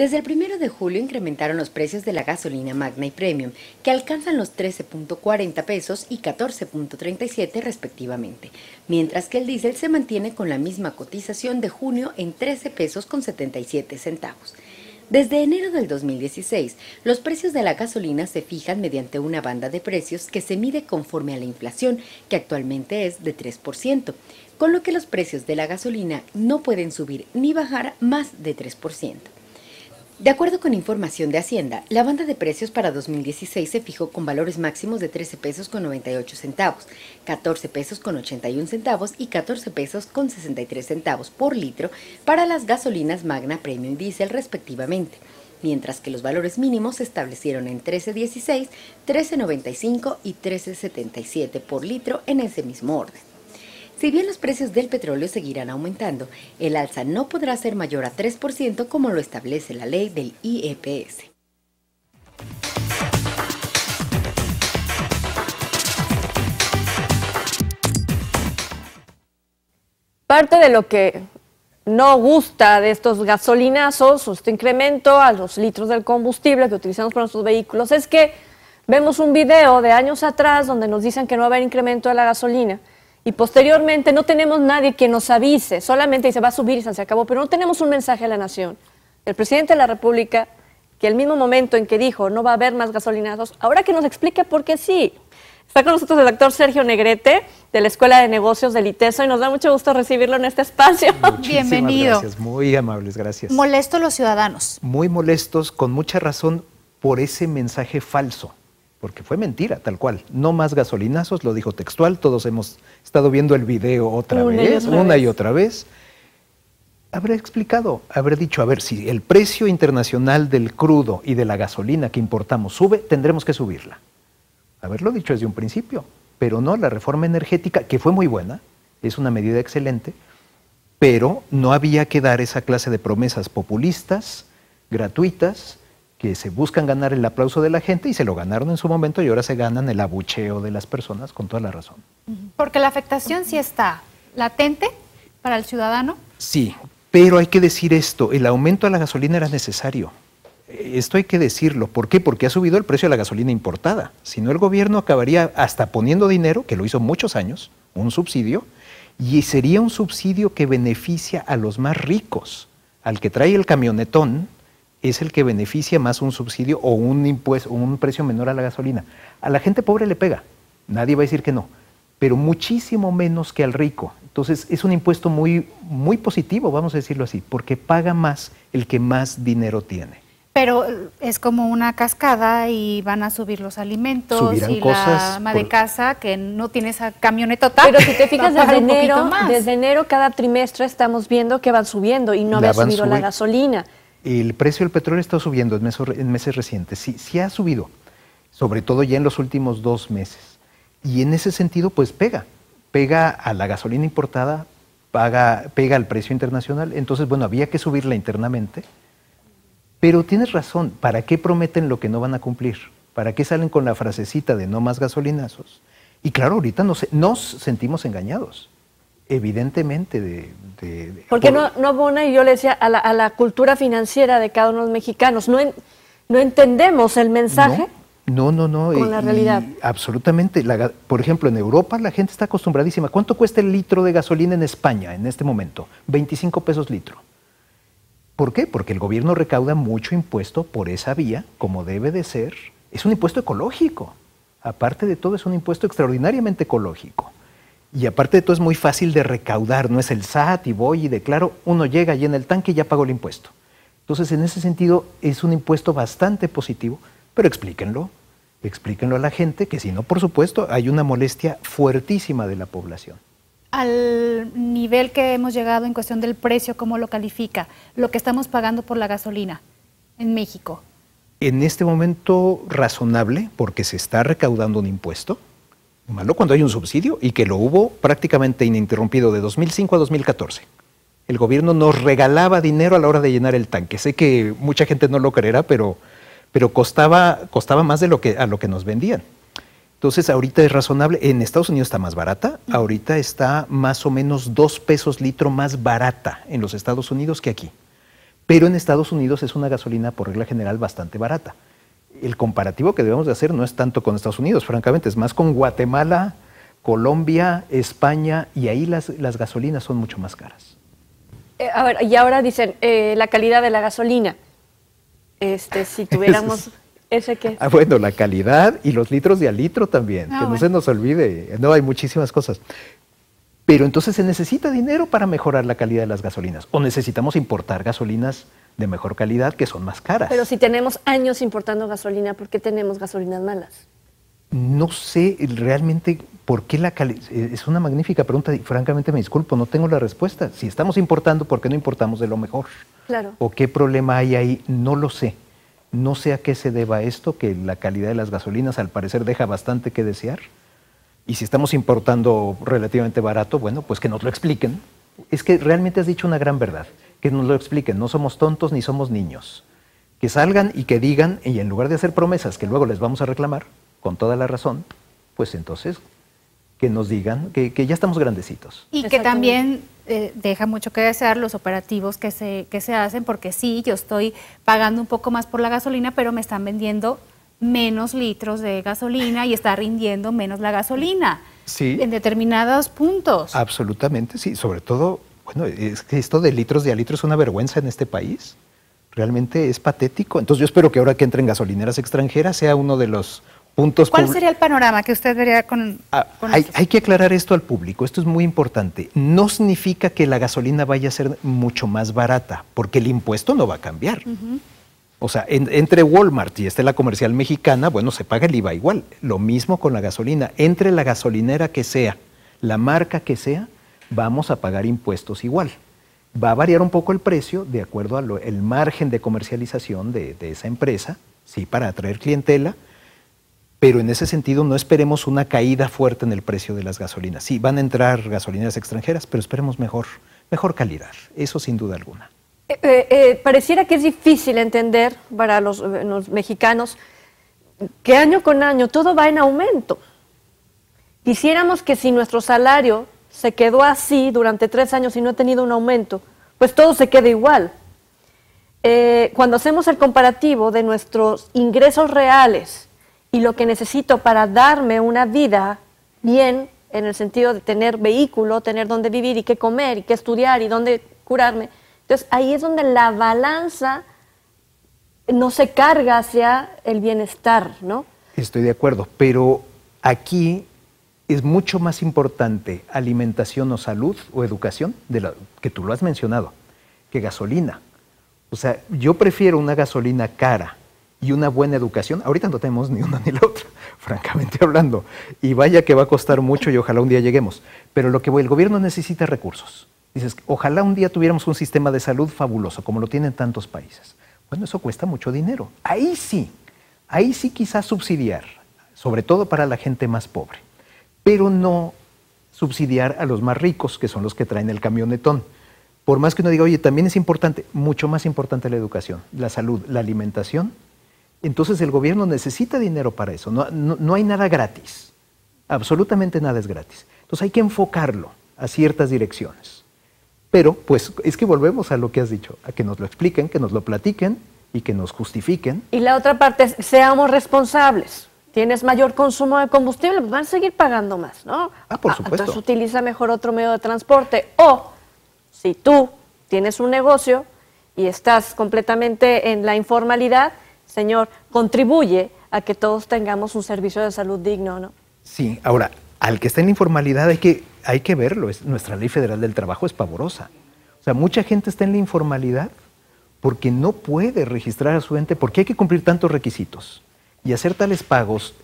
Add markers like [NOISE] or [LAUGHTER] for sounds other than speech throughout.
Desde el primero de julio incrementaron los precios de la gasolina Magna y Premium, que alcanzan los 13.40 pesos y 14.37 respectivamente, mientras que el diésel se mantiene con la misma cotización de junio en 13 pesos con 77 centavos. Desde enero del 2016, los precios de la gasolina se fijan mediante una banda de precios que se mide conforme a la inflación, que actualmente es de 3%, con lo que los precios de la gasolina no pueden subir ni bajar más de 3%. De acuerdo con información de Hacienda, la banda de precios para 2016 se fijó con valores máximos de 13 pesos con 98 centavos, 14 pesos con 81 centavos y 14 pesos con 63 centavos por litro para las gasolinas Magna, Premium y Diesel respectivamente, mientras que los valores mínimos se establecieron en 13.16, 13.95 y 13.77 por litro en ese mismo orden. Si bien los precios del petróleo seguirán aumentando, el alza no podrá ser mayor a 3% como lo establece la ley del IEPS. Parte de lo que no gusta de estos gasolinazos, o este incremento a los litros del combustible que utilizamos para nuestros vehículos, es que vemos un video de años atrás donde nos dicen que no va a haber incremento de la gasolina y posteriormente no tenemos nadie que nos avise, solamente dice va a subir y se acabó, pero no tenemos un mensaje a la nación. El presidente de la República, que el mismo momento en que dijo no va a haber más gasolinazos, ahora que nos explica por qué sí. Está con nosotros el doctor Sergio Negrete de la Escuela de Negocios del ITESO y nos da mucho gusto recibirlo en este espacio. [LAUGHS] Muchísimas Bienvenido. Gracias, muy amables, gracias. Molestos los ciudadanos. Muy molestos, con mucha razón, por ese mensaje falso porque fue mentira, tal cual. No más gasolinazos, lo dijo textual, todos hemos estado viendo el video otra vez, una y otra vez. habrá explicado, habrá dicho, a ver, si el precio internacional del crudo y de la gasolina que importamos sube, tendremos que subirla. Haberlo dicho desde un principio, pero no, la reforma energética, que fue muy buena, es una medida excelente, pero no había que dar esa clase de promesas populistas, gratuitas, que se buscan ganar el aplauso de la gente y se lo ganaron en su momento y ahora se ganan el abucheo de las personas con toda la razón. Porque la afectación sí está latente para el ciudadano. Sí, pero hay que decir esto, el aumento a la gasolina era necesario. Esto hay que decirlo. ¿Por qué? Porque ha subido el precio de la gasolina importada. Si no, el gobierno acabaría hasta poniendo dinero, que lo hizo muchos años, un subsidio, y sería un subsidio que beneficia a los más ricos, al que trae el camionetón, es el que beneficia más un subsidio o un impuesto, un precio menor a la gasolina. A la gente pobre le pega, nadie va a decir que no, pero muchísimo menos que al rico. Entonces es un impuesto muy, muy positivo, vamos a decirlo así, porque paga más el que más dinero tiene. Pero eh, es como una cascada y van a subir los alimentos y cosas la ama de casa que no tiene esa total Pero si te [LAUGHS] fijas desde enero, cada trimestre estamos viendo que van subiendo y no ha había subido la gasolina el precio del petróleo está subiendo en meses, recientes, sí, ha subido, sobre todo ya en los últimos dos meses. Y en ese sentido, pues pega, pega a la gasolina importada, paga, pega al precio internacional. Entonces, bueno, había que subirla internamente. Pero tienes razón, ¿para qué prometen lo que no van a cumplir? ¿Para qué salen con la frasecita de no más gasolinazos? Y claro, ahorita nos sentimos engañados evidentemente de... Porque no, no, abona, y yo le decía, a la, a la, cultura financiera de cada uno de los mexicanos. No, no entendemos el mensaje. No, no, no. con la realidad. Absolutamente. por ejemplo, en Europa la gente está acostumbradísima. ¿Cuánto cuesta el litro de gasolina en España en este momento? 25 pesos litro. ¿Por qué? Porque el gobierno recauda mucho impuesto por esa vía, como debe de ser. Es un impuesto ecológico. Aparte de todo, es un impuesto extraordinariamente ecológico. Y aparte de todo es muy fácil de recaudar, no es el SAT y voy y declaro, uno llega y en el tanque y ya pagó el impuesto. Entonces, en ese sentido, es un impuesto bastante positivo, pero explíquenlo, explíquenlo a la gente, que si no, por supuesto, hay una molestia fuertísima de la población. Al nivel que hemos llegado en cuestión del precio, ¿cómo lo califica? Lo que estamos pagando por la gasolina en México. En este momento razonable, porque se está recaudando un impuesto, Malo cuando hay un subsidio y que lo hubo prácticamente ininterrumpido de 2005 a 2014. El gobierno nos regalaba dinero a la hora de llenar el tanque. Sé que mucha gente no lo creerá, pero, pero costaba, costaba más de lo que, a lo que nos vendían. Entonces, ahorita es razonable. En Estados Unidos está más barata. Ahorita está más o menos dos pesos litro más barata en los Estados Unidos que aquí. Pero en Estados Unidos es una gasolina por regla general bastante barata el comparativo que debemos de hacer no es tanto con Estados Unidos, francamente, es más con Guatemala, Colombia, España, y ahí las, gasolinas son mucho más caras. Eh, y ahora dicen eh, la calidad de la gasolina. Este, [LAUGHS] si tuviéramos... ¿Ese que... Ah, bueno, la calidad y los litros de al litro también, ah, que no se nos olvide. No, hay muchísimas cosas. Pero entonces se necesita dinero para mejorar la calidad de las gasolinas. O necesitamos importar gasolinas de mejor calidad que son más caras. Pero si tenemos años importando gasolina, ¿por qué tenemos gasolinas malas? No sé realmente por qué la calidad... Eh, es una magnífica pregunta y francamente me disculpo, no tengo la respuesta. Si estamos importando, ¿por qué no importamos de lo mejor? Claro. ¿O qué problema hay ahí? No lo sé. No sé a qué se deba esto, que la calidad de las gasolinas al parecer deja bastante que desear. Y si estamos importando relativamente barato, bueno, pues que nos lo expliquen. Es que realmente has dicho una gran verdad que nos lo expliquen, no somos tontos ni somos niños. Que salgan y que digan, y en lugar de hacer promesas que luego les vamos a reclamar, con toda la razón, pues entonces que nos digan que, ya estamos grandecitos. Y que también eh, deja mucho que desear los operativos que se, que se hacen, porque sí, yo estoy pagando un poco más por la gasolina, pero me están vendiendo menos litros de gasolina y está rindiendo menos la gasolina. Sí. En determinados puntos. Absolutamente, sí. Sobre todo bueno, es que esto de litros de a litros es una vergüenza en este país. Realmente es patético. Entonces yo espero que ahora que entren gasolineras extranjeras sea uno de los puntos... ¿Cuál sería el panorama que usted vería con... Ah, hay, que aclarar esto al público, esto es muy importante. No significa que la gasolina vaya a ser mucho más barata, porque el impuesto no va a cambiar. O sea, entre Walmart y la Comercial Mexicana, bueno, se paga el IVA igual. Lo mismo con la gasolina. Entre la gasolinera que sea, la marca que sea, vamos a pagar impuestos igual. Va a variar un poco el precio de acuerdo al margen de comercialización de, esa empresa, sí, para atraer clientela, pero en ese sentido no esperemos una caída fuerte en el precio de las gasolinas. Sí, van a entrar gasolinas extranjeras, pero esperemos mejor, mejor calidad, eso sin duda alguna. Eh, eh, eh, pareciera que es difícil entender para los, los, mexicanos que año con año todo va en aumento. Quisiéramos que si nuestro salario se quedó así durante tres años y no he tenido un aumento, pues todo se queda igual. Eh, cuando hacemos el comparativo de nuestros ingresos reales y lo que necesito para darme una vida bien, en el sentido de tener vehículo, tener dónde vivir y qué comer y qué estudiar y dónde curarme, entonces ahí es donde la balanza no se carga hacia el bienestar, ¿no? Estoy de acuerdo, pero aquí es mucho más importante alimentación o salud o educación, de que tú lo has mencionado, que gasolina. O sea, yo prefiero una gasolina cara y una buena educación. Ahorita no tenemos ni una ni la otra, [LAUGHS] francamente hablando. Y vaya que va a costar mucho y ojalá un día lleguemos. Pero lo que voy, el gobierno necesita recursos. Dices, ojalá un día tuviéramos un sistema de salud fabuloso, como lo tienen tantos países. Bueno, eso cuesta mucho dinero. Ahí sí, ahí sí quizás subsidiar, sobre todo para la gente más pobre pero no subsidiar a los más ricos, que son los que traen el camionetón. Por más que uno diga, oye, también es importante, mucho más importante la educación, la salud, la alimentación. Entonces el gobierno necesita dinero para eso. No, hay nada gratis. Absolutamente nada es gratis. Entonces hay que enfocarlo a ciertas direcciones. Pero, pues, es que volvemos a lo que has dicho, a que nos lo expliquen, que nos lo platiquen y que nos justifiquen. Y la otra parte es, seamos responsables tienes mayor consumo de combustible, pues van a seguir pagando más, ¿no? Ah, por ah, supuesto. Entonces utiliza mejor otro medio de transporte. O si tú tienes un negocio y estás completamente en la informalidad, señor, contribuye a que todos tengamos un servicio de salud digno, ¿no? Sí, ahora, al que está en informalidad hay que, hay que verlo, nuestra ley federal del trabajo es pavorosa. O sea, mucha gente está en la informalidad porque no puede registrar a su ente, porque hay que cumplir tantos requisitos y hacer tales pagos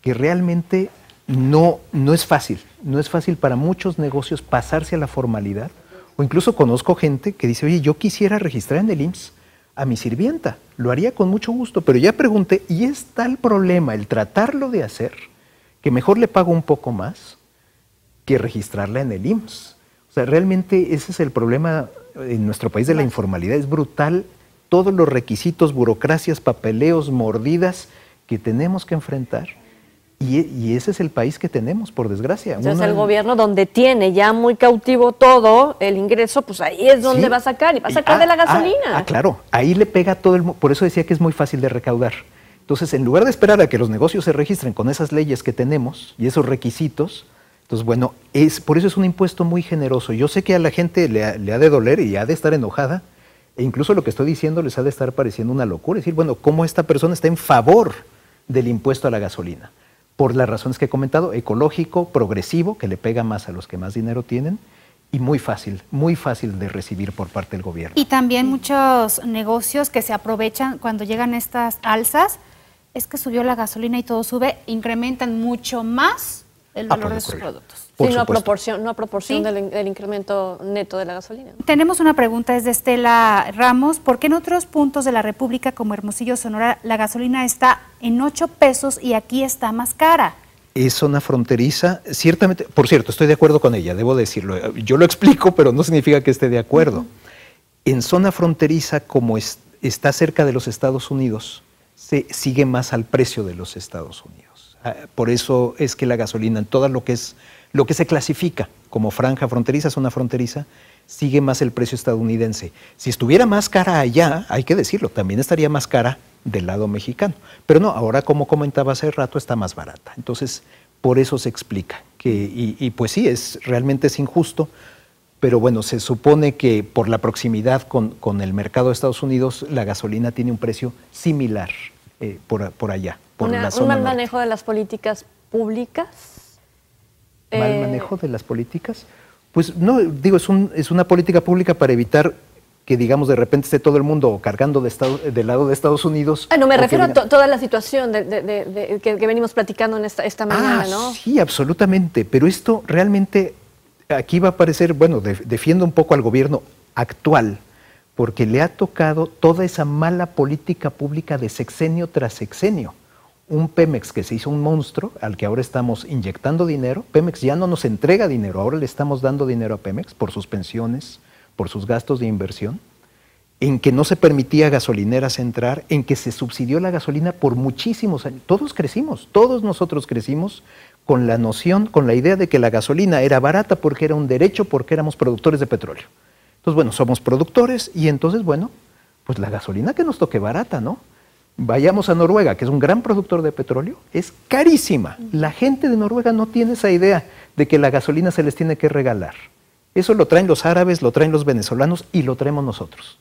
que realmente no, es fácil. No es fácil para muchos negocios pasarse a la formalidad. O incluso conozco gente que dice, oye, yo quisiera registrar en el IMSS a mi sirvienta, lo haría con mucho gusto, pero ya pregunté, y es tal problema el tratarlo de hacer, que mejor le pago un poco más que registrarla en el IMSS. O sea, realmente ese es el problema en nuestro país de la informalidad, es brutal todos los requisitos, burocracias, papeleos, mordidas que tenemos que enfrentar. E, y, ese es el país que tenemos, por desgracia. entonces el gobierno donde tiene ya muy cautivo todo el ingreso, pues ahí es donde va a sacar, y va a sacar de ah, la ah, gasolina. Ah, claro, ahí le pega todo el... Por eso decía que es muy fácil de recaudar. Entonces, en lugar de esperar a que los negocios se registren con esas leyes que tenemos y esos requisitos, entonces, bueno, es, por eso es un impuesto muy generoso. Yo sé que a la gente le ha, le ha de doler y ha de estar enojada, e incluso lo que estoy diciendo les ha de estar pareciendo una locura. Es decir, bueno, ¿cómo esta persona está en favor del impuesto a la gasolina, por las razones que he comentado, ecológico, progresivo, que le pega más a los que más dinero tienen, y muy fácil, muy fácil de recibir por parte del gobierno. Y también muchos negocios que se aprovechan cuando llegan estas alzas, es que subió la gasolina y todo sube, incrementan mucho más el ah, valor de sus productos no a proporción, no proporción del, incremento neto de la gasolina. Tenemos una pregunta desde Estela Ramos. ¿Por qué en otros puntos de la República, como Hermosillo, Sonora, la gasolina está en 8 pesos y aquí está más cara? es zona fronteriza, ciertamente, por cierto, estoy de acuerdo con ella, debo decirlo, yo lo explico, pero no significa que esté de acuerdo. En zona fronteriza, como está cerca de los Estados Unidos, se sigue más al precio de los Estados Unidos. Ah, por eso es que la gasolina en todo lo que es lo que se clasifica como franja fronteriza, zona fronteriza, sigue más el precio estadounidense. Si estuviera más cara allá, hay que decirlo, también estaría más cara del lado mexicano. Pero no, ahora como comentaba hace rato, está más barata. Entonces, por eso se explica. Que, y, pues sí, es, realmente es injusto, pero bueno, se supone que por la proximidad con, con el mercado de Estados Unidos, la gasolina tiene un precio similar eh, por, allá. Por un mal manejo de las políticas públicas mal eh, manejo de las políticas? Pues no, digo, es, un, es una política pública para evitar que digamos de repente esté todo el mundo cargando de del lado de Estados Unidos. Bueno, ah, no, me refiero a toda la situación que, venimos platicando en esta, mañana, ah, ¿no? Sí, absolutamente, pero esto realmente aquí va a parecer, bueno, defiendo un poco al gobierno actual, porque le ha tocado toda esa mala política pública de sexenio tras sexenio un Pemex que se hizo un monstruo al que ahora estamos inyectando dinero. Pemex ya no nos entrega dinero, ahora le estamos dando dinero a Pemex por sus pensiones, por sus gastos de inversión, en que no se permitía gasolineras entrar, en que se subsidió la gasolina por muchísimos años. Todos crecimos, todos nosotros crecimos con la noción, con la idea de que la gasolina era barata porque era un derecho, porque éramos productores de petróleo. Entonces, bueno, somos productores y entonces, bueno, pues la gasolina que nos toque barata, ¿no? Vayamos a Noruega, que es un gran productor de petróleo, es carísima. La gente de Noruega no tiene esa idea de que la gasolina se les tiene que regalar. Eso lo traen los árabes, lo traen los venezolanos y lo traemos nosotros.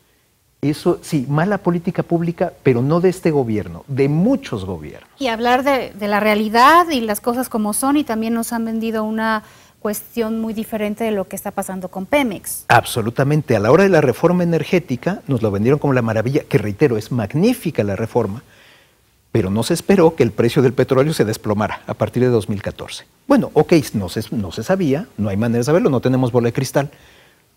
Eso sí, mala política pública, pero no de este gobierno, de muchos gobiernos. Y hablar de, de la realidad y las cosas como son y también nos han vendido una cuestión muy diferente de lo que está pasando con Pemex. Absolutamente. A la hora de la reforma energética nos lo vendieron como la maravilla, que reitero, es magnífica la reforma, pero no se esperó que el precio del petróleo se desplomara a partir de 2014. Bueno, ok, no se, no se sabía, no hay manera de saberlo, no tenemos bola de cristal,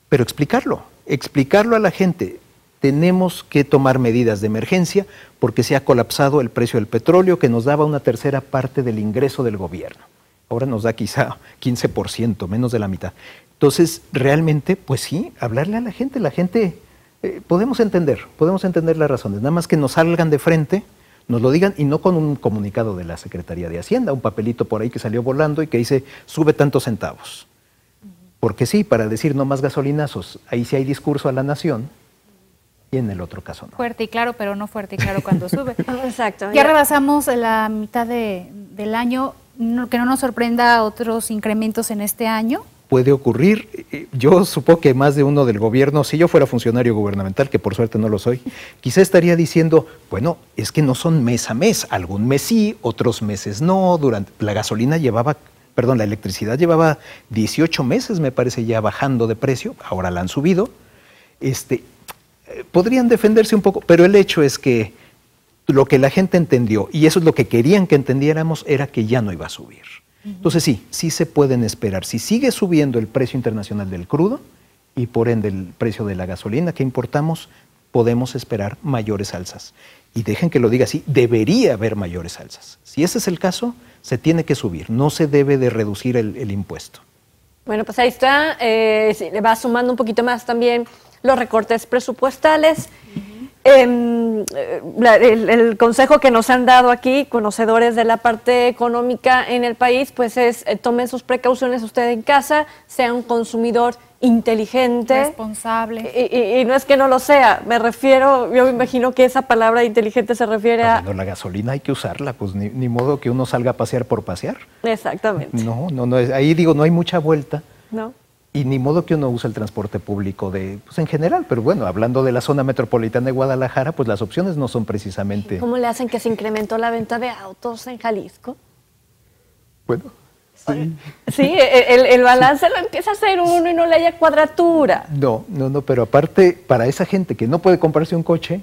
pero explicarlo, explicarlo a la gente. Tenemos que tomar medidas de emergencia porque se ha colapsado el precio del petróleo que nos daba una tercera parte del ingreso del gobierno ahora nos da quizá 15%, menos de la mitad. Entonces, realmente, pues sí, hablarle a la gente, la gente, eh, podemos entender, podemos entender las razones, nada más que nos salgan de frente, nos lo digan y no con un comunicado de la Secretaría de Hacienda, un papelito por ahí que salió volando y que dice, sube tantos centavos. Porque sí, para decir no más gasolinazos, ahí sí hay discurso a la nación, y en el otro caso no. Fuerte y claro, pero no fuerte y claro cuando sube. [LAUGHS] Exacto. Ya, rebasamos la mitad del año que no nos sorprenda otros incrementos en este año? Puede ocurrir. Yo supongo que más de uno del gobierno, si yo fuera funcionario gubernamental, que por suerte no lo soy, quizá estaría diciendo, bueno, es que no son mes a mes, algún mes sí, otros meses no, durante la gasolina llevaba perdón, la electricidad llevaba 18 meses, me parece, ya bajando de precio, ahora la han subido. Este, eh, podrían defenderse un poco, pero el hecho es que lo que la gente entendió, y eso es lo que querían que entendiéramos, era que ya no iba a subir. Entonces sí, sí se pueden esperar. Si sigue subiendo el precio internacional del crudo y por ende el precio de la gasolina que importamos, podemos esperar mayores alzas. Y dejen que lo diga así, debería haber mayores alzas. Si ese es el caso, se tiene que subir, no se debe de reducir el, impuesto. Bueno, pues ahí está, eh, le va sumando un poquito más también los recortes presupuestales. Em, eh, el, consejo que nos han dado aquí, conocedores de la parte económica en el país, pues es eh, tomen sus precauciones usted en casa, sea un consumidor inteligente. Responsable. Y, no es que no lo sea, me refiero, yo me imagino que esa palabra inteligente se refiere a... la gasolina hay que usarla, pues ni, ni, modo que uno salga a pasear por pasear. Exactamente. No, no, no, ahí digo, no hay mucha vuelta. No y ni modo que uno usa el transporte público de, pues en general, pero bueno, hablando de la zona metropolitana de Guadalajara, pues las opciones no son precisamente. ¿Cómo le hacen que se incrementó la venta de autos en Jalisco? Bueno, sí. Sí, e-, e-, el, balance lo empieza a hacer uno y no le haya cuadratura. No, no, no, pero aparte, para esa gente que no puede comprarse un coche,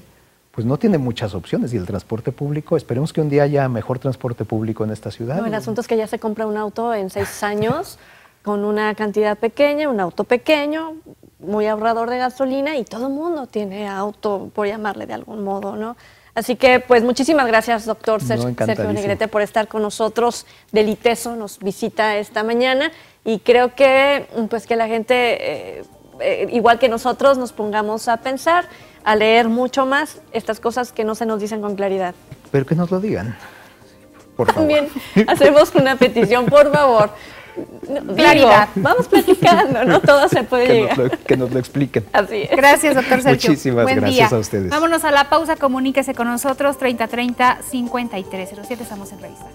pues no tiene muchas opciones. Y el transporte público, esperemos que un día haya mejor transporte público en esta ciudad. No, el asunto es que ya se compra un auto en seis años con una cantidad pequeña, un auto pequeño, muy ahorrador de gasolina y todo el mundo tiene auto, por llamarle de algún modo, ¿no? Así que, pues, muchísimas gracias, doctor Sergio Negrete, por estar con nosotros del nos visita esta mañana y creo que, mm, pues, que la gente, eh, eh, igual que nosotros, nos pongamos a pensar, a leer mucho más estas cosas que no se nos dicen con claridad. Pero que nos lo digan. Por favor. También [LAUGHS] hacemos una petición, por favor. Claridad. vamos platicando, ¿no? [LAUGHS] Todo se puede que llegar. Nos lo, que nos lo expliquen. Así es. Gracias, doctor Sergio. Muchísimas gracias a ustedes. Vámonos a la pausa, comuníquese con nosotros, 3030-5307, estamos en Revista